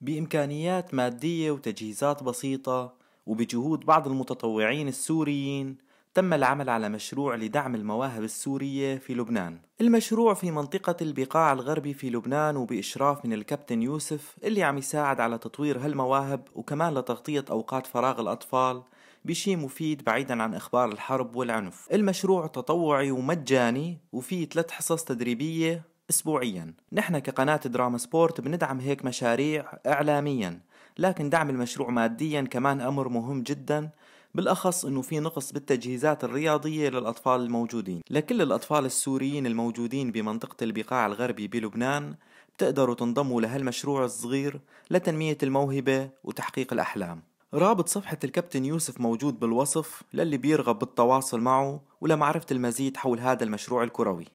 بإمكانيات مادية وتجهيزات بسيطة وبجهود بعض المتطوعين السوريين تم العمل على مشروع لدعم المواهب السورية في لبنان المشروع في منطقة البقاع الغربي في لبنان وبإشراف من الكابتن يوسف اللي عم يساعد على تطوير هالمواهب وكمان لتغطية أوقات فراغ الأطفال بشي مفيد بعيدا عن إخبار الحرب والعنف المشروع تطوعي ومجاني وفيه ثلاث حصص تدريبية أسبوعيا نحن كقناة دراما سبورت بندعم هيك مشاريع إعلاميا لكن دعم المشروع ماديا كمان أمر مهم جدا بالأخص أنه في نقص بالتجهيزات الرياضية للأطفال الموجودين لكل الأطفال السوريين الموجودين بمنطقة البقاع الغربي بلبنان بتقدروا تنضموا لهالمشروع الصغير لتنمية الموهبة وتحقيق الأحلام رابط صفحة الكابتن يوسف موجود بالوصف للي بيرغب بالتواصل معه ولمعرفة المزيد حول هذا المشروع الكروي